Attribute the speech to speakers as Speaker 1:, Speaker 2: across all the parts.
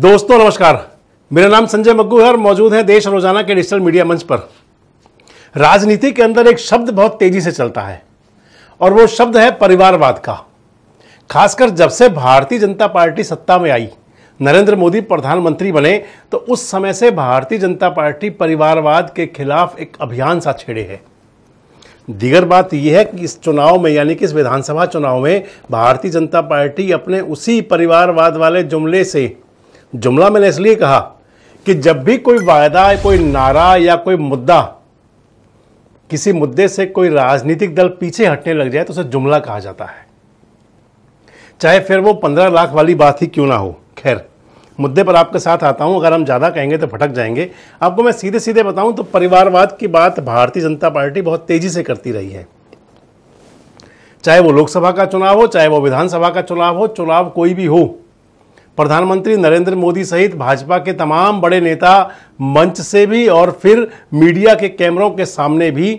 Speaker 1: दोस्तों नमस्कार मेरा नाम संजय मग्गू है और मौजूद है देश रोजाना के डिजिटल मीडिया मंच पर राजनीति के अंदर एक शब्द बहुत तेजी से चलता है और वो शब्द है परिवारवाद का खासकर जब से भारतीय जनता पार्टी सत्ता में आई नरेंद्र मोदी प्रधानमंत्री बने तो उस समय से भारतीय जनता पार्टी परिवारवाद के खिलाफ एक अभियान सा छेड़े है दीगर बात यह है कि इस चुनाव में यानी कि इस विधानसभा चुनाव में भारतीय जनता पार्टी अपने उसी परिवारवाद वाले जुमले से जुमला मैंने इसलिए कहा कि जब भी कोई वायदा कोई नारा या कोई मुद्दा किसी मुद्दे से कोई राजनीतिक दल पीछे हटने लग जाए तो उसे जुमला कहा जाता है चाहे फिर वो पंद्रह लाख वाली बात ही क्यों ना हो खैर मुद्दे पर आपके साथ आता हूं अगर हम ज़्यादा कहेंगे तो भटक जाएंगे आपको मैं सीधे सीधे बताऊं तो परिवारवाद की बात भारतीय जनता पार्टी बहुत तेज़ी से करती रही है चाहे वो लोकसभा का चुनाव हो चाहे वो विधानसभा का चुनाव हो चुनाव कोई भी हो प्रधानमंत्री नरेंद्र मोदी सहित भाजपा के तमाम बड़े नेता मंच से भी और फिर मीडिया के कैमरों के सामने भी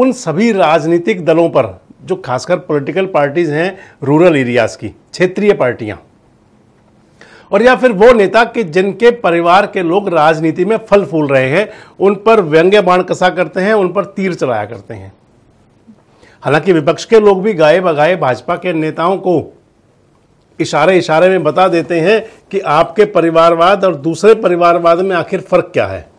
Speaker 1: उन सभी राजनीतिक दलों पर जो खासकर पॉलिटिकल पार्टीज हैं रूरल एरियाज़ की क्षेत्रीय पार्टियां और या फिर वो नेता कि जिनके परिवार के लोग राजनीति में फल फूल रहे हैं उन पर व्यंग्य बाण कसा करते हैं उन पर तीर चलाया करते हैं हालांकि विपक्ष के लोग भी गाये बगाए भाजपा के नेताओं को इशारे इशारे में बता देते हैं कि आपके परिवारवाद और दूसरे परिवारवाद में आखिर फ़र्क क्या है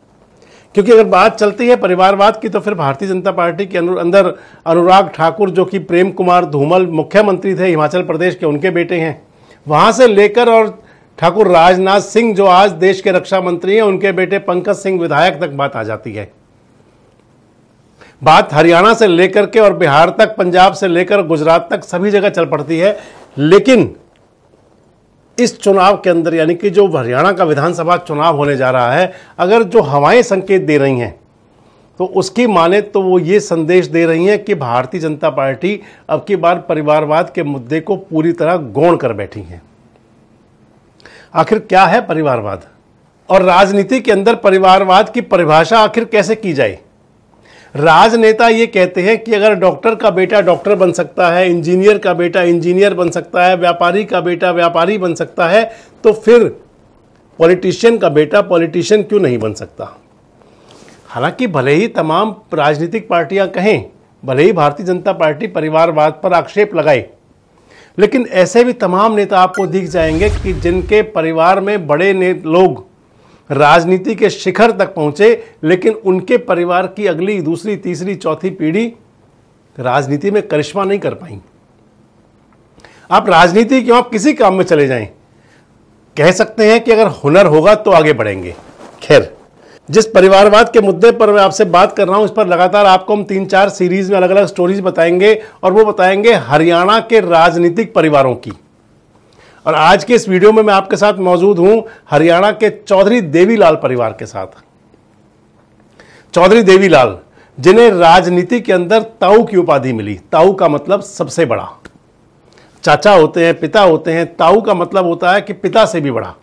Speaker 1: क्योंकि अगर बात चलती है परिवारवाद की तो फिर भारतीय जनता पार्टी के अंदर अनुराग ठाकुर जो कि प्रेम कुमार धूमल मुख्यमंत्री थे हिमाचल प्रदेश के उनके बेटे हैं वहां से लेकर और ठाकुर राजनाथ सिंह जो आज देश के रक्षा मंत्री हैं उनके बेटे पंकज सिंह विधायक तक बात आ जाती है बात हरियाणा से लेकर के और बिहार तक पंजाब से लेकर गुजरात तक सभी जगह चल पड़ती है लेकिन इस चुनाव के अंदर यानी कि जो हरियाणा का विधानसभा चुनाव होने जा रहा है अगर जो हवाएं संकेत दे रही हैं तो उसकी माने तो वो ये संदेश दे रही हैं कि भारतीय जनता पार्टी अब की बार परिवारवाद के मुद्दे को पूरी तरह गौण कर बैठी है आखिर क्या है परिवारवाद और राजनीति के अंदर परिवारवाद की परिभाषा आखिर कैसे की जाए राजनेता ये कहते हैं कि अगर डॉक्टर का बेटा डॉक्टर बन सकता है इंजीनियर का बेटा इंजीनियर बन सकता है व्यापारी का बेटा व्यापारी बन सकता है तो फिर पॉलिटिशियन का बेटा पॉलिटिशियन क्यों नहीं बन सकता हालांकि भले ही तमाम राजनीतिक पार्टियां कहें भले ही भारतीय जनता पार्टी परिवारवाद पर आक्षेप लगाए लेकिन ऐसे भी तमाम नेता आपको दिख जाएंगे कि जिनके परिवार में बड़े ने लोग राजनीति के शिखर तक पहुंचे लेकिन उनके परिवार की अगली दूसरी तीसरी चौथी पीढ़ी राजनीति में करिश्मा नहीं कर पाई आप राजनीति क्यों आप किसी काम में चले जाएं कह सकते हैं कि अगर हुनर होगा तो आगे बढ़ेंगे खैर जिस परिवारवाद के मुद्दे पर मैं आपसे बात कर रहा हूं इस पर लगातार आपको हम तीन चार सीरीज में अलग अलग स्टोरीज बताएंगे और वो बताएंगे हरियाणा के राजनीतिक परिवारों की और आज के इस वीडियो में मैं आपके साथ मौजूद हूं हरियाणा के चौधरी देवीलाल परिवार के साथ चौधरी देवीलाल जिन्हें राजनीति के अंदर ताऊ की उपाधि मिली ताऊ का मतलब सबसे बड़ा चाचा होते हैं पिता होते हैं ताऊ का मतलब होता है कि पिता से भी बड़ा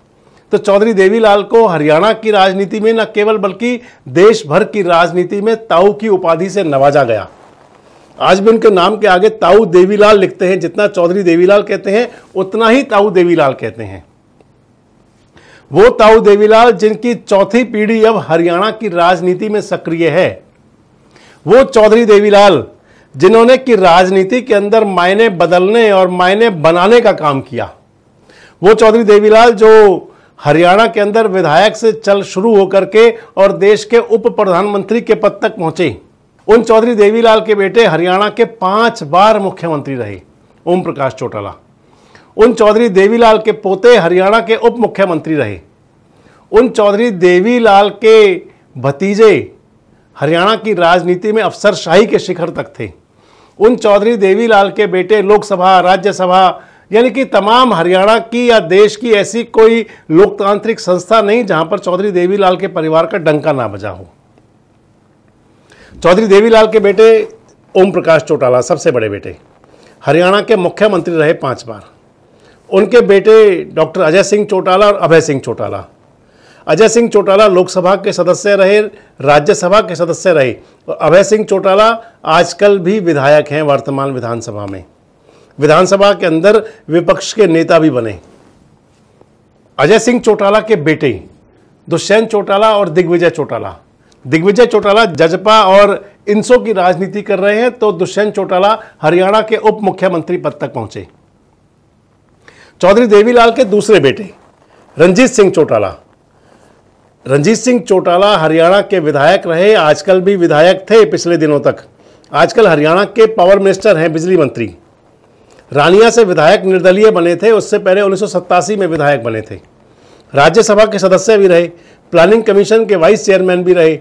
Speaker 1: तो चौधरी देवीलाल को हरियाणा की राजनीति में न केवल बल्कि देश भर की राजनीति में ताऊ की उपाधि से नवाजा गया आज भी उनके नाम के आगे ताऊ देवीलाल लिखते हैं जितना चौधरी देवीलाल कहते हैं उतना ही ताऊ देवीलाल कहते हैं वो ताऊ देवीलाल जिनकी चौथी पीढ़ी अब हरियाणा की राजनीति में सक्रिय है वो चौधरी देवीलाल जिन्होंने की राजनीति के अंदर मायने बदलने और मायने बनाने का काम किया वो चौधरी देवीलाल जो हरियाणा के अंदर विधायक से चल शुरू होकर के और देश के उप प्रधानमंत्री के पद तक पहुंचे उन चौधरी देवीलाल के बेटे हरियाणा के पांच बार मुख्यमंत्री रहे ओम प्रकाश चौटाला उन चौधरी देवीलाल के पोते हरियाणा के उप मुख्यमंत्री रहे उन चौधरी देवीलाल के भतीजे हरियाणा की राजनीति में अफसरशाही के शिखर तक थे उन चौधरी देवीलाल के बेटे लोकसभा राज्यसभा यानी कि तमाम हरियाणा की या देश की ऐसी कोई लोकतांत्रिक संस्था नहीं जहां पर चौधरी देवीलाल के परिवार का डंका ना बजा हो चौधरी देवीलाल के बेटे ओम प्रकाश चौटाला सबसे बड़े बेटे हरियाणा के मुख्यमंत्री रहे पांच बार उनके बेटे डॉक्टर अजय सिंह चौटाला और अभय सिंह चौटाला अजय सिंह चौटाला लोकसभा के सदस्य रहे राज्यसभा के सदस्य रहे और अभय सिंह चौटाला आजकल भी विधायक हैं वर्तमान विधानसभा में विधानसभा के अंदर विपक्ष के नेता भी बने अजय सिंह चौटाला के बेटे दुष्यंत चौटाला और दिग्विजय चौटाला दिग्विजय चौटाला जजपा और इनसो की राजनीति कर रहे हैं तो दुष्यंत चौटाला हरियाणा के उप मुख्यमंत्री पद तक पहुंचे चौधरी देवीलाल के दूसरे बेटे रंजीत सिंह चौटाला रंजीत सिंह चौटाला हरियाणा के विधायक रहे आजकल भी विधायक थे पिछले दिनों तक आजकल हरियाणा के पावर मिनिस्टर हैं बिजली मंत्री रानिया से विधायक निर्दलीय बने थे उससे पहले उन्नीस में विधायक बने थे राज्यसभा के सदस्य भी रहे प्लानिंग कमीशन के वाइस चेयरमैन भी रहे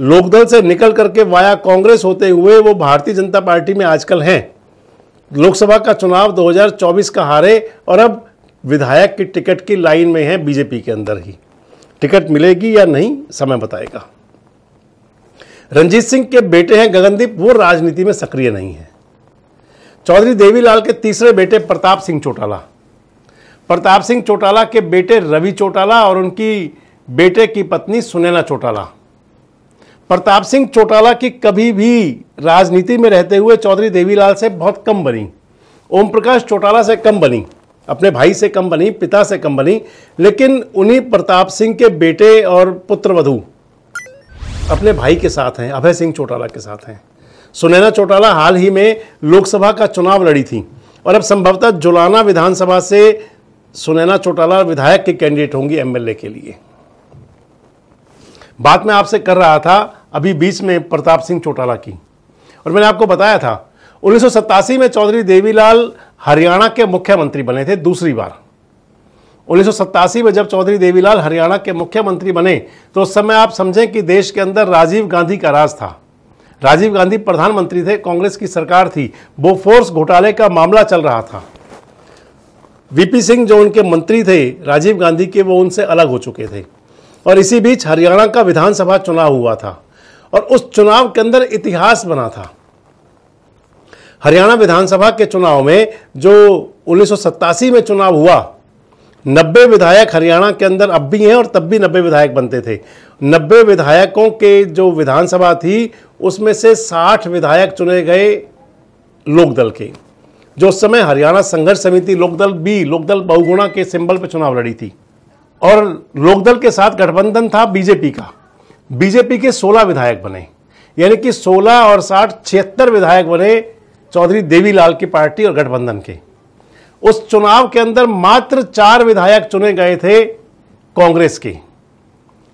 Speaker 1: लोकदल से निकल करके वाया कांग्रेस होते हुए वो भारतीय जनता पार्टी में आजकल हैं लोकसभा का चुनाव 2024 का हारे और अब विधायक की टिकट की लाइन में है बीजेपी के अंदर ही टिकट मिलेगी या नहीं समय बताएगा रंजीत सिंह के बेटे हैं गगनदीप वो राजनीति में सक्रिय नहीं है चौधरी देवीलाल के तीसरे बेटे प्रताप सिंह चौटाला प्रताप सिंह चौटाला के बेटे रवि चौटाला और उनकी बेटे की पत्नी सुनैना चौटाला प्रताप सिंह चौटाला की कभी भी राजनीति में रहते हुए चौधरी देवीलाल से बहुत कम बनी ओम प्रकाश चौटाला से कम बनी अपने भाई से कम बनी पिता से कम बनी लेकिन उन्हीं प्रताप सिंह के बेटे और पुत्र वधु अपने भाई के साथ हैं अभय सिंह चौटाला के साथ हैं सुनैना चौटाला हाल ही में लोकसभा का चुनाव लड़ी थी और अब संभवतः जुलाना विधानसभा से सुनैना चौटाला विधायक के कैंडिडेट होंगी एमएलए के लिए बात मैं आपसे कर रहा था अभी बीच में प्रताप सिंह चौटाला की और मैंने आपको बताया था उन्नीस में चौधरी देवीलाल हरियाणा के मुख्यमंत्री बने थे दूसरी बार उन्नीस में जब चौधरी देवीलाल हरियाणा के मुख्यमंत्री बने तो उस समय आप समझें कि देश के अंदर राजीव गांधी का राज था राजीव गांधी प्रधानमंत्री थे कांग्रेस की सरकार थी वो फोर्स घोटाले का मामला चल रहा था वीपी सिंह जो उनके मंत्री थे राजीव गांधी के वो उनसे अलग हो चुके थे और इसी बीच हरियाणा का विधानसभा चुनाव हुआ था और उस चुनाव के अंदर इतिहास बना था हरियाणा विधानसभा के चुनाव में जो उन्नीस में चुनाव हुआ नब्बे विधायक हरियाणा के अंदर अब भी हैं और तब भी नब्बे विधायक बनते थे नब्बे विधायकों के जो विधानसभा थी उसमें से साठ विधायक चुने गए लोकदल के जो उस समय हरियाणा संघर्ष समिति लोकदल बी लोकदल बहुगुणा के सिंबल पर चुनाव लड़ी थी और लोकदल के साथ गठबंधन था बीजेपी का बीजेपी के 16 विधायक बने यानी कि 16 और साठ छिहत्तर विधायक बने चौधरी देवीलाल की पार्टी और गठबंधन के उस चुनाव के अंदर मात्र चार विधायक चुने गए थे कांग्रेस के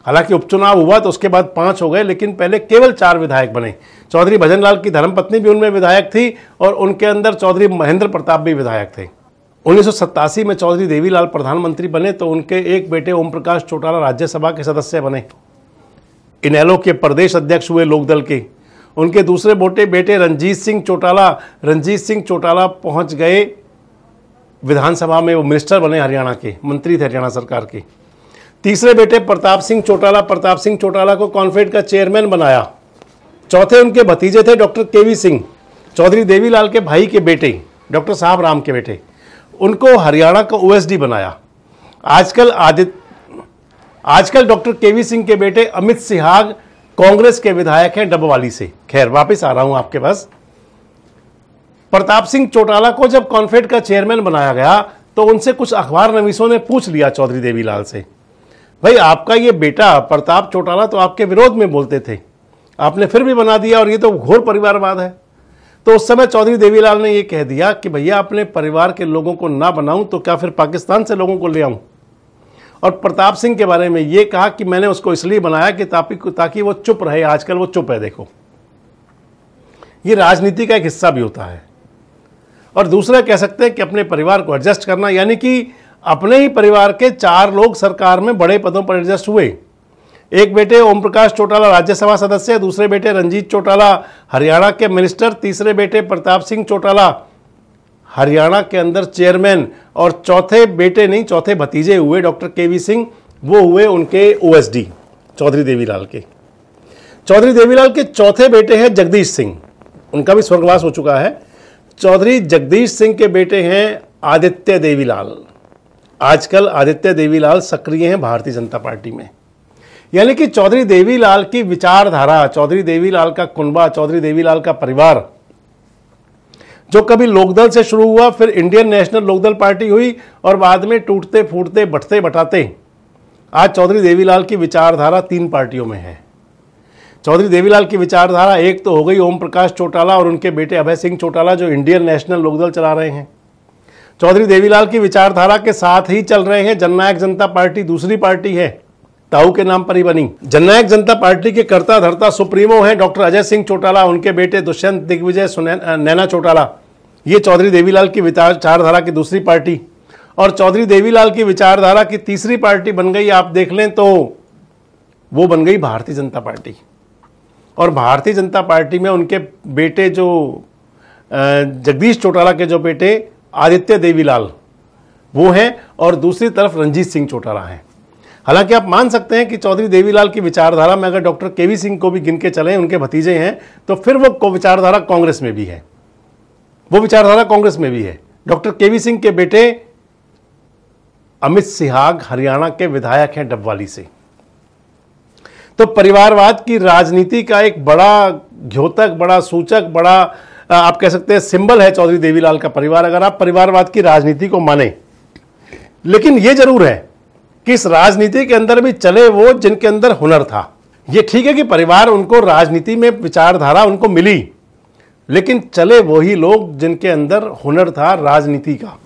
Speaker 1: हालांकि उपचुनाव हुआ तो उसके बाद पांच हो गए लेकिन पहले केवल चार विधायक बने चौधरी भजनलाल की धर्मपत्नी भी उनमें विधायक थी और उनके अंदर चौधरी महेंद्र प्रताप भी विधायक थे उन्नीस में चौधरी देवीलाल प्रधानमंत्री बने तो उनके एक बेटे ओम प्रकाश चौटाला राज्यसभा के सदस्य बने इनैलो के प्रदेश अध्यक्ष हुए लोकदल के उनके दूसरे बोटे बेटे रंजीत सिंह चौटाला रंजीत सिंह चौटाला पहुंच गए विधानसभा में वो मिनिस्टर बने हरियाणा के मंत्री थे हरियाणा सरकार के तीसरे बेटे प्रताप सिंह चौटाला प्रताप सिंह चौटाला को कॉन्फेड का चेयरमैन बनाया चौथे उनके भतीजे थे डॉक्टर के सिंह चौधरी देवीलाल के भाई के बेटे डॉक्टर साहब राम के बेटे उनको हरियाणा का ओएसडी बनाया आजकल आदित्य आजकल डॉक्टर केवी सिंह के बेटे अमित सिहाग कांग्रेस के विधायक हैं डबवाली से खैर वापस आ रहा हूं आपके पास प्रताप सिंह चौटाला को जब कॉन्फेड का चेयरमैन बनाया गया तो उनसे कुछ अखबार नवीसों ने पूछ लिया चौधरी देवीलाल से भाई आपका ये बेटा प्रताप चौटाला तो आपके विरोध में बोलते थे आपने फिर भी बना दिया और ये तो घोर परिवारवाद है तो उस समय चौधरी देवीलाल ने यह कह दिया कि भैया अपने परिवार के लोगों को ना बनाऊं तो क्या फिर पाकिस्तान से लोगों को ले आऊं और प्रताप सिंह के बारे में ये कहा कि मैंने उसको इसलिए बनाया कि ताकि वो चुप रहे आजकल वो चुप है देखो ये राजनीति का एक हिस्सा भी होता है और दूसरा कह सकते हैं कि अपने परिवार को एडजस्ट करना यानी कि अपने ही परिवार के चार लोग सरकार में बड़े पदों पर एडजस्ट हुए एक बेटे ओम प्रकाश चौटाला राज्यसभा सदस्य दूसरे बेटे रंजीत चौटाला हरियाणा के मिनिस्टर तीसरे बेटे प्रताप सिंह चौटाला हरियाणा के अंदर चेयरमैन और चौथे बेटे नहीं चौथे भतीजे हुए डॉक्टर के वी सिंह वो हुए उनके ओएसडी चौधरी देवीलाल के चौधरी देवीलाल के चौथे बेटे हैं जगदीश सिंह उनका भी स्वर्गवास हो चुका है चौधरी जगदीश सिंह के बेटे हैं आदित्य देवीलाल आजकल आदित्य देवीलाल सक्रिय हैं भारतीय जनता पार्टी में यानी कि चौधरी देवीलाल की विचारधारा चौधरी देवीलाल का कुनबा चौधरी देवीलाल का परिवार जो कभी लोकदल से शुरू हुआ फिर इंडियन नेशनल लोकदल पार्टी हुई और बाद में टूटते फूटते बटते बटाते आज चौधरी देवीलाल की विचारधारा तीन पार्टियों में है चौधरी देवीलाल की विचारधारा एक तो हो गई ओम प्रकाश चौटाला और उनके बेटे अभय सिंह चौटाला जो इंडियन नेशनल लोकदल चला रहे हैं चौधरी देवीलाल की विचारधारा के साथ ही चल रहे हैं जननायक जनता पार्टी दूसरी पार्टी है ताऊ के नाम पर ही बनी जननायक जनता पार्टी के कर्ता धरता सुप्रीमो हैं डॉक्टर अजय सिंह चौटाला उनके बेटे दुष्यंत दिग्विजय नैना चौटाला ये चौधरी देवीलाल की विचारधारा की दूसरी पार्टी और चौधरी देवीलाल की विचारधारा की तीसरी पार्टी बन गई आप देख लें तो वो बन गई भारतीय जनता पार्टी और भारतीय जनता पार्टी में उनके बेटे जो जगदीश चौटाला के जो बेटे आदित्य देवीलाल वो हैं और दूसरी तरफ रंजीत सिंह चौटाला हैं हालांकि आप मान सकते हैं कि चौधरी देवीलाल की विचारधारा में अगर डॉक्टर केवी सिंह को भी गिन के चले उनके भतीजे हैं तो फिर वो विचारधारा कांग्रेस में भी है वो विचारधारा कांग्रेस में भी है डॉक्टर केवी सिंह के बेटे अमित सिहाग हरियाणा के विधायक हैं डबवाली से तो परिवारवाद की राजनीति का एक बड़ा घ्योतक बड़ा सूचक बड़ा आप कह सकते हैं सिंबल है चौधरी देवीलाल का परिवार अगर आप परिवारवाद की राजनीति को माने लेकिन यह जरूर है कि इस राजनीति के अंदर भी चले वो जिनके अंदर हुनर था ये ठीक है कि परिवार उनको राजनीति में विचारधारा उनको मिली लेकिन चले वही लोग जिनके अंदर हुनर था राजनीति का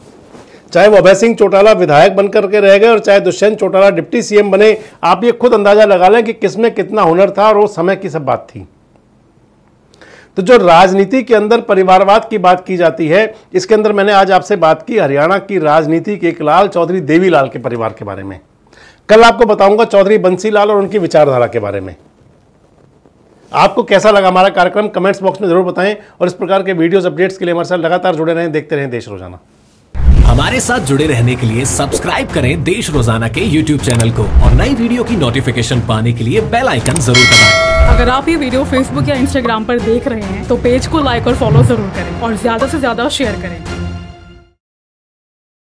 Speaker 1: चाहे वो अभय सिंह चौटाला विधायक बनकर के रह गए और चाहे दुष्यंत चौटाला डिप्टी सीएम बने आप ये खुद अंदाजा लगा लें कि किसमें कितना हुनर था और वो समय की सब बात थी तो जो राजनीति के अंदर परिवारवाद की बात की जाती है इसके अंदर मैंने आज आपसे बात की हरियाणा की राजनीति के एक लाल चौधरी देवीलाल के परिवार के बारे में कल आपको बताऊंगा चौधरी बंसीलाल और उनकी विचारधारा के बारे में आपको कैसा लगा हमारा कार्यक्रम कमेंट्स बॉक्स में जरूर बताएं और इस प्रकार के वीडियोस अपडेट्स के लिए हमारे साथ लगातार जुड़े रहें देखते रहें देश रोजाना हमारे साथ जुड़े रहने के लिए सब्सक्राइब करें देश रोजाना के यूट्यूब चैनल को और नई वीडियो की नोटिफिकेशन पाने के लिए बेल आइकन जरूर दबाएं। अगर आप ये वीडियो फेसबुक या इंस्टाग्राम पर देख रहे हैं तो पेज को लाइक और फॉलो जरूर करें और ज्यादा से ज्यादा शेयर करें